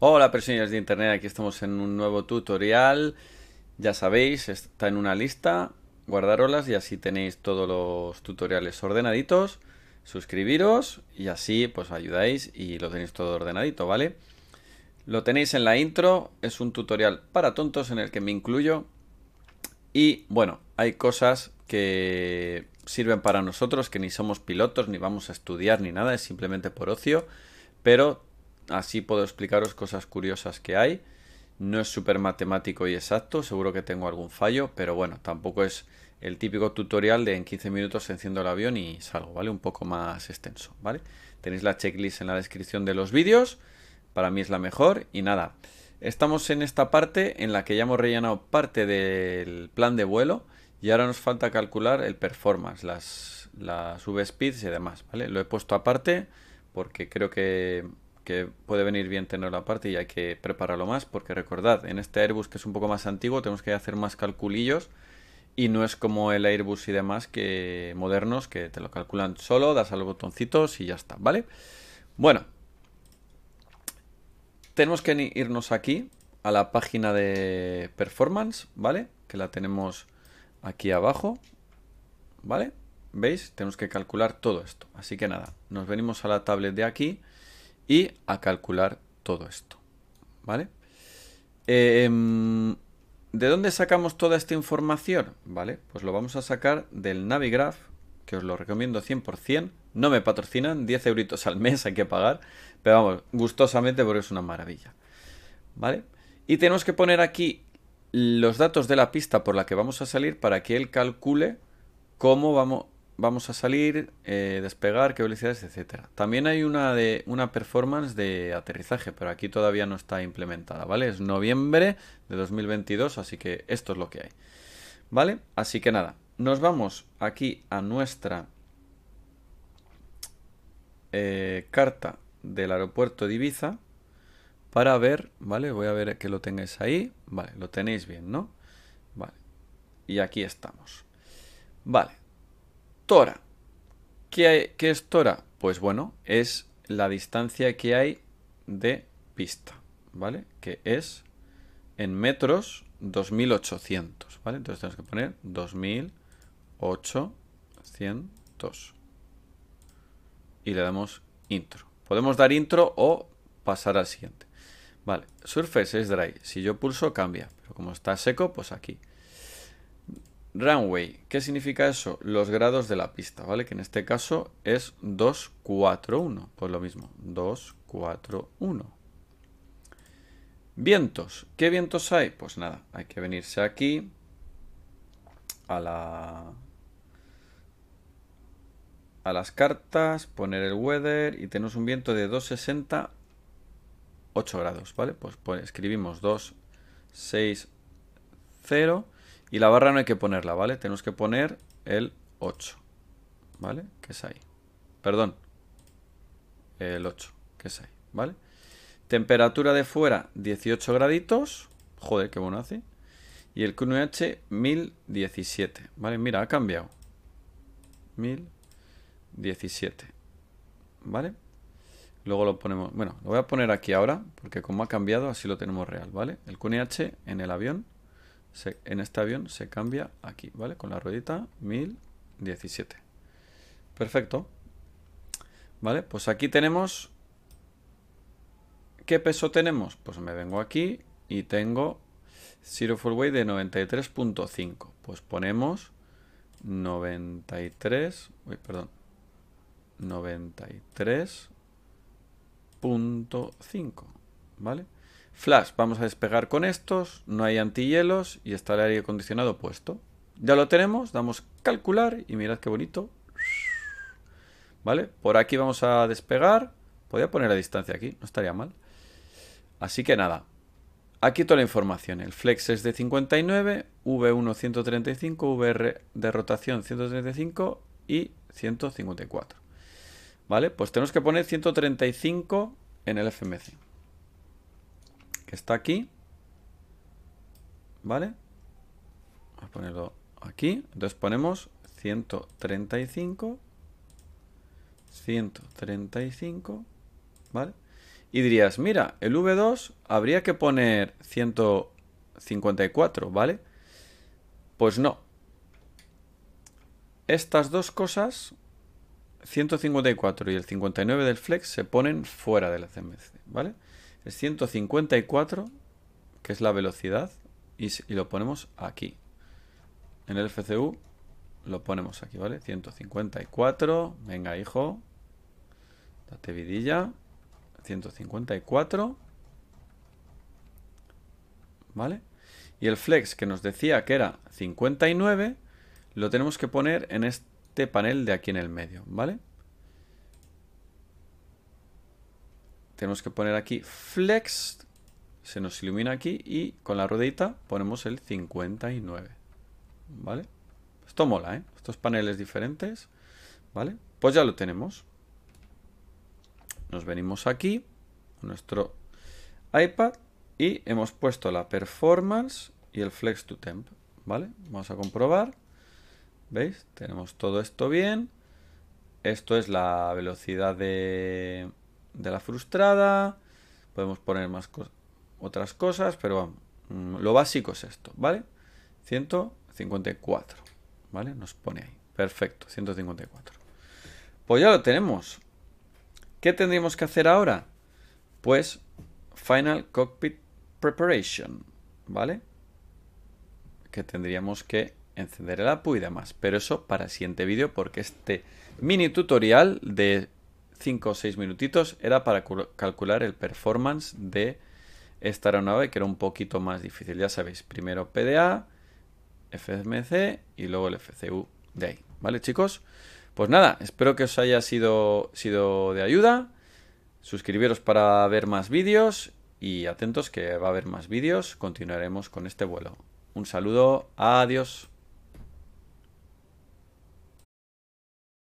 Hola personas de internet, aquí estamos en un nuevo tutorial. Ya sabéis, está en una lista, guardarolas y así tenéis todos los tutoriales ordenaditos. Suscribiros y así pues ayudáis y lo tenéis todo ordenadito, ¿vale? Lo tenéis en la intro, es un tutorial para tontos en el que me incluyo. Y bueno, hay cosas que sirven para nosotros, que ni somos pilotos, ni vamos a estudiar, ni nada, es simplemente por ocio, pero así puedo explicaros cosas curiosas que hay. No es súper matemático y exacto, seguro que tengo algún fallo, pero bueno, tampoco es el típico tutorial de en 15 minutos enciendo el avión y salgo, ¿vale? Un poco más extenso, ¿vale? Tenéis la checklist en la descripción de los vídeos, para mí es la mejor y nada. Estamos en esta parte en la que ya hemos rellenado parte del plan de vuelo y ahora nos falta calcular el performance, las, las V-speeds y demás, ¿vale? Lo he puesto aparte porque creo que que puede venir bien tenerlo parte y hay que prepararlo más, porque recordad, en este Airbus que es un poco más antiguo tenemos que hacer más calculillos y no es como el Airbus y demás que modernos que te lo calculan solo, das al botoncito y ya está, ¿vale? Bueno, tenemos que irnos aquí a la página de performance, ¿vale? Que la tenemos aquí abajo, ¿vale? ¿Veis? Tenemos que calcular todo esto. Así que nada, nos venimos a la tablet de aquí y a calcular todo esto. ¿Vale? Em, ¿De dónde sacamos toda esta información? Vale, pues lo vamos a sacar del Navigraph, que os lo recomiendo 100%. No me patrocinan, 10 euritos al mes hay que pagar, pero vamos, gustosamente porque es una maravilla. ¿Vale? Y tenemos que poner aquí los datos de la pista por la que vamos a salir para que él calcule cómo vamos, vamos a salir, eh, despegar, qué velocidades, etcétera. También hay una de una performance de aterrizaje, pero aquí todavía no está implementada, ¿vale? Es noviembre de 2022, así que esto es lo que hay. ¿Vale? Así que nada, nos vamos aquí a nuestra eh, carta del aeropuerto de Ibiza para ver, ¿vale? Voy a ver que lo tengáis ahí. Vale, lo tenéis bien, ¿no? Vale. Y aquí estamos. Vale, Tora. ¿Qué, es Tora? Pues bueno, es la distancia que hay de pista, ¿vale? Que es en metros 2800, ¿vale? Entonces tenemos que poner 2800. Y le damos intro. Podemos dar intro o pasar al siguiente. Vale, Surface es dry. Si yo pulso, cambia. Pero como está seco, pues aquí. Runway, ¿qué significa eso? Los grados de la pista, ¿vale? Que en este caso es 2, 4, 1. Pues lo mismo, 2, 4, 1. Vientos, ¿qué vientos hay? Pues nada, hay que venirse aquí a las cartas, poner el weather y tenemos un viento de 260 8 grados, ¿vale? Pues, 2, pues escribimos 0. Y la barra no hay que ponerla, ¿vale? Tenemos que poner el 8, ¿vale? Que es ahí. Perdón, el 8, que es ahí, ¿vale? Temperatura de fuera 18 graditos. Joder, qué bueno hace. Y el QNH 1017, ¿vale? Mira, ha cambiado. 1017, ¿vale? Luego lo ponemos, bueno, lo voy a poner aquí ahora, porque como ha cambiado, así lo tenemos real, ¿vale? El QNH en el avión en este avión se cambia aquí, ¿vale? Con la ruedita 1017. Perfecto. ¿Vale? Pues aquí tenemos... ¿Qué peso tenemos? Pues me vengo aquí y tengo Zero Full Weight de 93.5. Pues ponemos 93... Uy, perdón. 93.5, ¿vale? Flash, vamos a despegar con estos, no hay antihielos y está el aire acondicionado puesto. Ya lo tenemos, damos calcular y mirad qué bonito. ¿Vale? Por aquí vamos a despegar. Podría poner la distancia aquí, no estaría mal. Así que nada, aquí toda la información. El flex es de 59, V1 135, VR de rotación 135 y 154. ¿Vale? Pues tenemos que poner 135 en el FMC que está aquí. ¿Vale? Vamos a ponerlo aquí. Entonces ponemos 135. 135. ¿Vale? Y dirías, mira, el V2 habría que poner 154, ¿vale? Pues no. Estas dos cosas, 154 y el 59 del flex, se ponen fuera de la CMC, ¿vale? es 154, que es la velocidad, y, y lo ponemos aquí. En el FCU lo ponemos aquí, ¿vale? 154, venga hijo, date vidilla, 154, ¿vale? Y el flex que nos decía que era 59, lo tenemos que poner en este panel de aquí en el medio, ¿vale? tenemos que poner aquí flex, se nos ilumina aquí y con la ruedita ponemos el 59, ¿vale? Esto mola, ¿eh? Estos paneles diferentes, ¿vale? Pues ya lo tenemos. Nos venimos aquí, nuestro iPad, y hemos puesto la performance y el flex to temp, ¿vale? Vamos a comprobar. ¿Veis? Tenemos todo esto bien. Esto es la velocidad de, de la frustrada. Podemos poner más cosas otras cosas, pero vamos, mm, lo básico es esto, ¿vale? 154, ¿vale? Nos pone ahí. Perfecto, 154. Pues ya lo tenemos. ¿Qué tendríamos que hacer ahora? Pues Final Cockpit Preparation, ¿vale? Que tendríamos que encender el APU y demás. Pero eso para el siguiente vídeo porque este mini tutorial de 5 o 6 minutitos, era para calcular el performance de esta aeronave, que era un poquito más difícil. Ya sabéis, primero PDA, FMC y luego el FCU de ahí. ¿Vale, chicos? Pues nada, espero que os haya sido, sido de ayuda. Suscribiros para ver más vídeos y atentos que va a haber más vídeos. Continuaremos con este vuelo. Un saludo, adiós.